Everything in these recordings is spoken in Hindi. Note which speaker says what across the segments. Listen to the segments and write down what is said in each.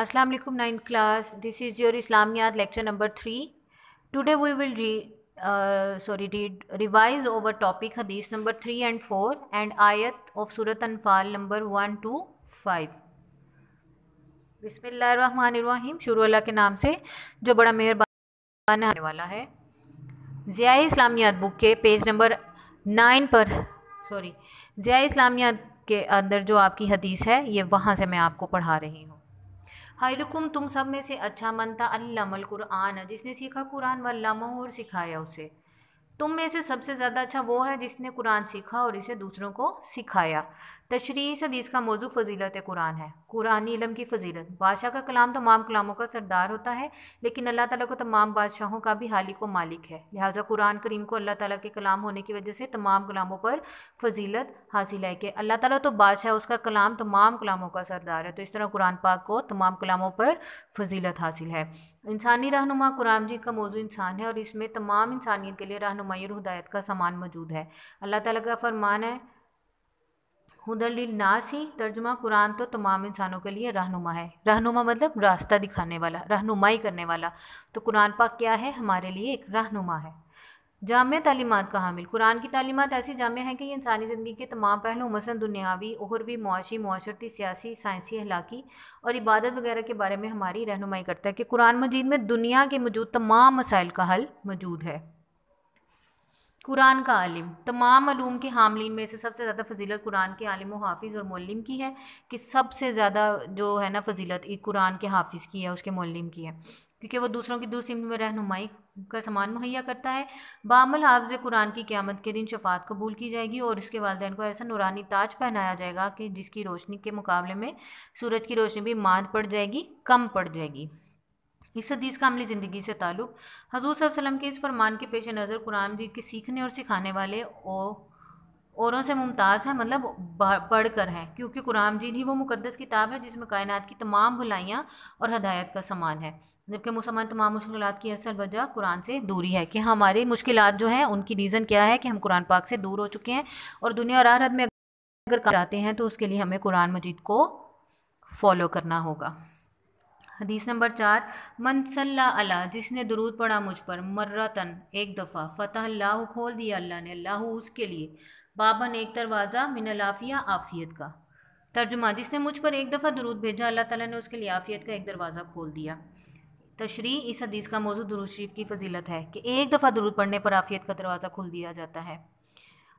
Speaker 1: अस्सलाम वालेकुम ninth class this is your Islamiat lecture number three today we will re sorry read revise over topic hadith number three and four and ayat of Surat Anfal number one two five बिसमीम शुरू अल्लाह के नाम से जो बड़ा मेहरबान आने वाला है ज़िया इस्लामियात बुक के पेज नंबर नाइन पर सॉरी ज़िया इस्लामियात के अंदर जो आपकी हदीस है ये वहाँ से मैं आपको पढ़ा रही हूँ हैरकुम तुम सब में से अच्छा मनता अल्लामल कुरान जिसने सीखा कुरान वल्लामा और सिखाया उसे तुम में से सबसे ज़्यादा अच्छा वो है जिसने कुरान सीखा और इसे दूसरों को सिखाया तशरी इस हदीस का मौजू फजीलत कुरान है कुरानी इलम की फजीलत बादशाह का कलाम तमाम कलामों का सरदार होता है लेकिन अल्लाह ताला को तमाम बादशाहों का भी हालिक व मालिक है लिहाजा कुरान करीम को अल्लाह ताला के कलाम होने की वजह से तमाम कलामों पर फजीलत हासिल है कि अल्लाह ताला तो बादशाह उसका कलाम तमाम कलामों का सरदार है तो इस तरह कुरान पाक को तमाम कलामों पर फजीलत हासिल है इंसानी रहनुमा कुरान जी का मौजू इंसान है और इसमें तमाम इंसानियत के लिए रहनमाई और हदायत का सामान मौजूद है अल्लाह ताली का फरमान है नासी तर्जुमा कुरान तो तमाम इंसानों के लिए रहनुमा है रहनुमा मतलब रास्ता दिखाने वाला रहनुमाई करने वाला तो कुरान पाक क्या है हमारे लिए एक रहनुमा है जाम तलीमत का हामिल कुरान की तालीमत ऐसी जाम है कि इंसानी ज़िंदगी के तमाम पहलू मसन दुनियावी उहरवी मुआशी माशरती सियासी साइंसी अखलाकी और इबादत वगैरह के बारे में हमारी रहनुमाई करता है कि कुरान मजीद में दुनिया के मौजूद तमाम मसाइल का हल मौजूद है कुरान का आलिम तमाम आलूम के हामलिन में से सबसे ज़्यादा फजीलत कुरान के आलिम हाफिज़ और मौलम की है कि सबसे ज़्यादा जो है ना फजीलत कुरान के हाफिज़ की है उसके मौलम की है क्योंकि वो दूसरों की दूसरी में रहनुमाई का सामान मुहैया करता है बामल हाफज कुरान की क़्यामत के दिन शफात कबूल की जाएगी और उसके वालदेन को ऐसा नुरानी ताज पहनाया जाएगा कि जिसकी रोशनी के मुकाबले में सूरज की रोशनी भी माद पड़ जाएगी कम पड़ जाएगी इस हदीस का अमली ज़िंदगी से ताल्लुक़ हजूर वसलम के इस फरमान के पेश नज़र कुरान जी के सीखने और सिखाने वाले और औरों से मुमताज़ हैं मतलब पढ़ कर हैं क्योंकि कुरान जी ही वो मुकदस किताब है जिसमें कायनात की तमाम भलाइयाँ और हदायत का सामान है जबकि मुसलमान तमाम मुश्किल की असल वजह कुरान से दूरी है कि हमारी मुश्किल जो हैं उनकी रीज़न क्या है कि हम कुरान पाक से दूर हो चुके हैं और दुनिया और आरत में अगर जाते हैं तो उसके लिए हमें कुरान मजीद को फॉलो करना होगा हदीस नंबर चार मनसल्ला अला जिसने दरूद पढ़ा मुझ पर मर्रतन एक दफ़ा फ़तह लाहू खोल दिया अल्लाह ने अल्लाह उसके लिए बाबन एक दरवाज़ा मिनलाफिया आफियत का तर्जुमा जिसने मुझ पर एक दफ़ा दरूद भेजा अल्लाह ताला ने उसके लिए आफियत का एक दरवाज़ा खोल दिया तशरी इस हदीस का मौजूद दरूद शरीफ की फजीलत है कि एक दफ़ा दरूद पढ़ने पर आफियत का दरवाज़ा खोल दिया जाता है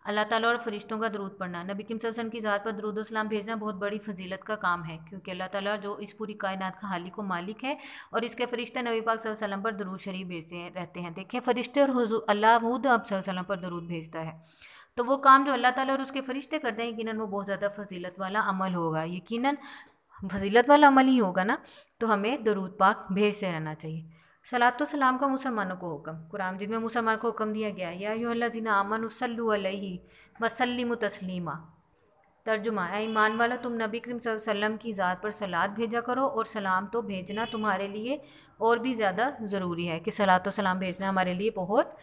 Speaker 1: अल्लाह ताला और फरिश्तों का दरूद पढ़ना नबी किम वसम की ज़ात पर दरूद सलाम भेजना बहुत बड़ी फजीलत का काम है क्योंकि अल्लाह ताला जो इस पूरी कायनात का हाली को मालिक है और इसके फरिश्ते नबी पाक वसल्लम पर दरूद शरीफ भेजते हैं रहते हैं देखें फरिश्ते और अल्लाह खुद आप वसल्लम पर दरूद भेजता है तो वो काम जो अल्लाह ताला और उसके फरिश्ते करते हैं यकीन वो बहुत ज़्यादा फजीलत वाला अमल होगा यकीन फजीलत वाला अमल ही होगा ना तो हमें दरूद पाक भेजते रहना चाहिए सलात तो सलाम का मुसलमानों को हुक्म कुरान जिन में मुसलमान को हुक्म दिया गया या योल्लाजीना अमन वसल्लि वसलीम तस्लीमा तर्जुमा ईमान वाला तुम नबी करीम वसल्लम की ज़ात पर सलाद भेजा करो और सलाम तो भेजना तुम्हारे लिए और भी ज़्यादा ज़रूरी है कि सलात तो सलाम भेजना हमारे लिए बहुत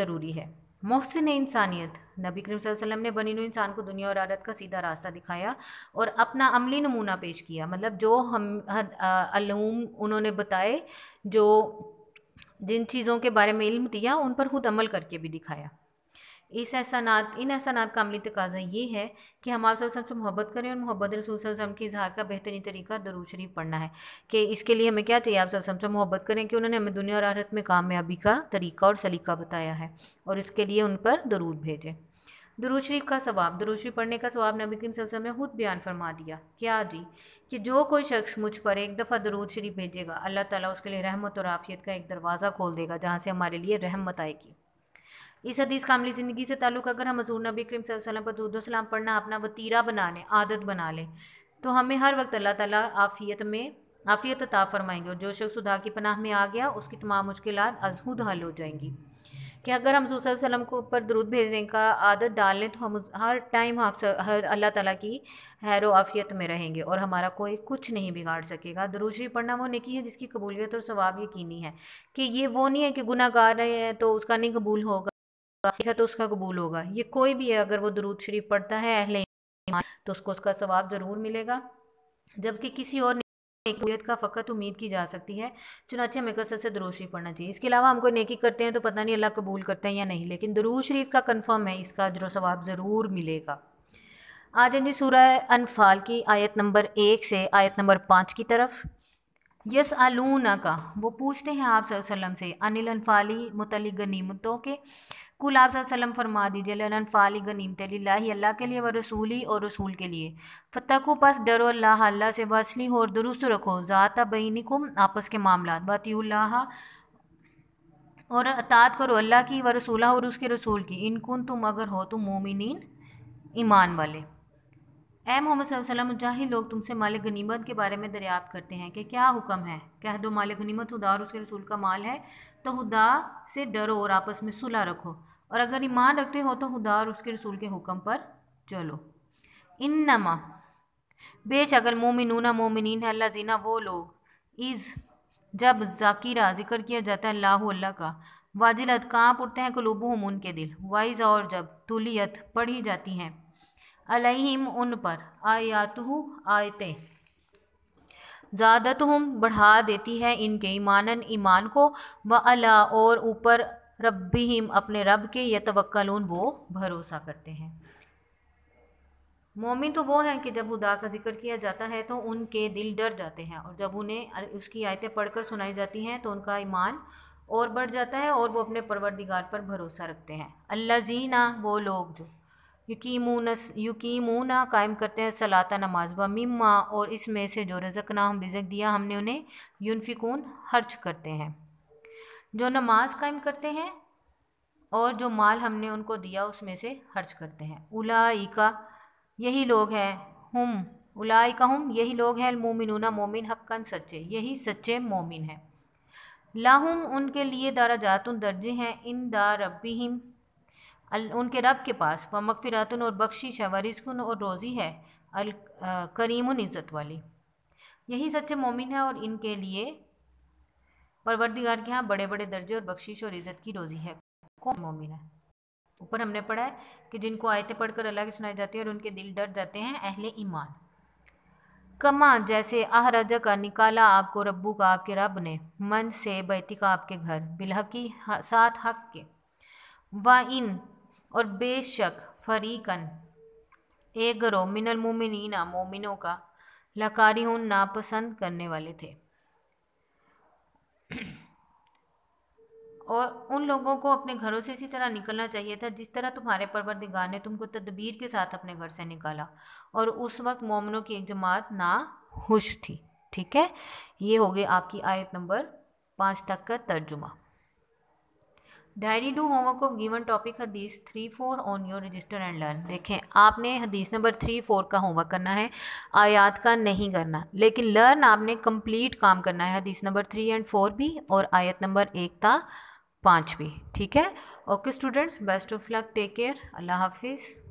Speaker 1: ज़रूरी है मोहसिन इंसानियत नबी करीम वसल्लम ने बनी इंसान को दुनिया और आरत का सीधा रास्ता दिखाया और अपना अमली नमूना पेश किया मतलब जो हम अलूम उन्होंने बताए जो जिन चीज़ों के बारे में इल्म दिया उन पर खुद अमल करके भी दिखाया इस एहसानात इन एहसानात का अमली तकाजा ये है कि हम आप सब से मोहब्बत करें और मोहब्बत रसूल वसम के इजहार का बेहतरीन तरीका दरूद शरीफ पढ़ना है कि इसके लिए हमें क्या चाहिए आप सब से मोहब्बत करें कि उन्होंने हमें दुनिया और आरत में कामयाबी का तरीका और सलीका बताया है और इसके लिए उन पर दरूद भेजें दरूज शरीफ का सवाब दरूज शरीफ पढ़ने का सवाब नबी करीम वसल्लम ने खुद बयान फरमा दिया क्या हाँ जी कि जो कोई शख्स मुझ पर एक दफ़ा दरूद शरीफ भेजेगा अल्लाह ताला उसके लिए रहमत और आफियत का एक दरवाज़ा खोल देगा जहाँ से हमारे लिए रहमत आएगी इस हदीस कामली ज़िंदगी से ताल्लुक़ अगर हम हजूर नबी करीम वसल्लम पर दूध सलाम पढ़ना अपना वतीरा बना लें आदत बना लें तो हमें हर वक्त अल्लाह ताला आफ़ियत में आफ़ियत अता फ़रमाएंगे और जो शख्स खुदा की पनाह में आ गया उसकी तमाम मुश्किल अजहूद हल हो जाएंगी कि अगर हम हजूर वसल्लम को ऊपर दरुद भेजने का आदत डाल लें तो हम हर टाइम आप हर अल्लाह ताला की हैर आफ़ियत में रहेंगे और हमारा कोई कुछ नहीं बिगाड़ सकेगा दरूशरी पढ़ना वो निकी है जिसकी कबूलियत और सवाब यकीनी है कि ये वो नहीं है कि गुनागार है तो उसका नहीं कबूल होगा लिखा तो उसका कबूल होगा ये कोई भी है अगर वो दरूद शरीफ पढ़ता है अहले तो उसको उसका सवाब ज़रूर मिलेगा जबकि किसी और नेकियत का फ़कत उम्मीद की जा सकती है चुनाचे हमें कसर से दरूद शरीफ पढ़ना चाहिए इसके अलावा हम कोई नेकी करते हैं तो पता नहीं अल्लाह कबूल करते हैं या नहीं लेकिन दरूद शरीफ का कन्फर्म है इसका अजर सवाब ज़रूर मिलेगा आज जी सूरह अनफाल की आयत नंबर एक से आयत नंबर पाँच की तरफ यस आलूना का वो पूछते हैं आप वसल्लम से अनिल अनफाली मुतल गनीमतों के कुल आप सल्लम फरमा दीजिए फाली गनीम ला अल्लाह के लिए व रसूली और रसूल के लिए फ़तको पस डरो अल्लाह अल्लाह से वसली और दुरुस्त रखो ज़ात बनिकुम आपस के मामला बतील्ला और अतात करो अल्लाह की व रसूल और उसके रसूल की इनकुन तुम अगर हो तुम मोमिन ईमान वाले ए मोहम्मद वसल्लम जाहिल लोग तुमसे माल गनीमत के बारे में दरियाफ़त करते हैं कि क्या हुक्म है कह दो माल गनीमत हुदा और उसके रसूल का माल है तो हुदा से डरो और आपस में सुलह रखो और अगर ईमान रखते हो तो हुदा और उसके रसूल के हुक्म पर चलो इन नमा बेशकल मोमिनूना मोमिन है अल्लाह जीना वो लोग इज़ जब जकीरा जिक्र किया जाता है अल्लाह अल्लाह का वाजिलत कहाँ उठते हैं कलूबू हम उनके दिल वाइज और जब तुलियत पढ़ी जाती हैं अलहिम उन पर आयातहु आयतें ज़्यादत हम बढ़ा देती है इनके ईमानन ईमान को व अला और ऊपर रब्बिहिम अपने रब के यतवक्लून वो भरोसा करते हैं मोमिन तो वो हैं कि जब खुदा का जिक्र किया जाता है तो उनके दिल डर जाते हैं और जब उन्हें उसकी आयतें पढ़कर सुनाई जाती हैं तो उनका ईमान और बढ़ जाता है और वो अपने परवरदिगार पर भरोसा रखते हैं अल्लाजीना वो लोग जो यकीमून यकीमून कायम करते हैं सलाता नमाज व मिम्मा और इसमें से जो रज़क ना हम रिजक दिया हमने उन्हें यूनफिकून खर्च करते हैं जो नमाज कायम करते हैं और जो माल हमने उनको दिया उसमें से खर्च करते हैं उलाइका यही लोग हैं हम उलाइका हम यही लोग हैं मोमिनूना मोमिन हक्कन सच्चे यही सच्चे मोमिन हैं लाहुम उनके लिए दारा जातुन दर्जे हैं इन हिम उनके रब के पास व मगफ़िरतन और बख्शिश है और रोज़ी है अल करीमन इज़्ज़त वाली यही सच्चे मोमिन है और इनके लिए परवरदिगार के यहाँ बड़े बड़े दर्जे और बख्शिश और इज़्ज़त की रोज़ी है कौन मोमिन है ऊपर हमने पढ़ा है कि जिनको आयतें पढ़कर अल्लाह की सुनाई जाती है और उनके दिल डर जाते हैं अहले ईमान कमा जैसे रजा का निकाला आपको रब्बू का आपके रब ने मन से बैतिका आपके घर बिलहकी साथ हक के व इन और बेशक फरीकन ए गरो मिनल मोमिनीना मोमिनों का लकारी उन नापसंद करने वाले थे और उन लोगों को अपने घरों से इसी तरह निकलना चाहिए था जिस तरह तुम्हारे परवर दिगार ने तुमको तदबीर के साथ अपने घर से निकाला और उस वक्त मोमनों की एक जमात ना खुश थी ठीक है ये हो गई आपकी आयत नंबर पाँच तक का तर्जुमा diary do homework of given topic hadith three four on your register and learn देखें आपने हदीस नंबर थ्री फोर का होमवर्क करना है आयात का नहीं करना लेकिन लर्न आपने कंप्लीट काम करना है हदीस नंबर थ्री एंड फोर भी और आयत नंबर एक था पाँच भी ठीक है okay students best of luck take care Allah हाफिज़